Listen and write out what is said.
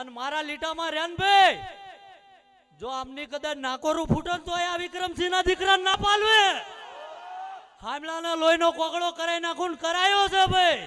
અને મારા લીટામાં રેનભાઈ જો આમની કદાચ નાકોરું ફૂટે તો એ આ વિક્રમસિંહના દીકરા ના પાલવે હામલાના લોહીનો કોગળો કરાઈ નાખું કરાયો છે ભાઈ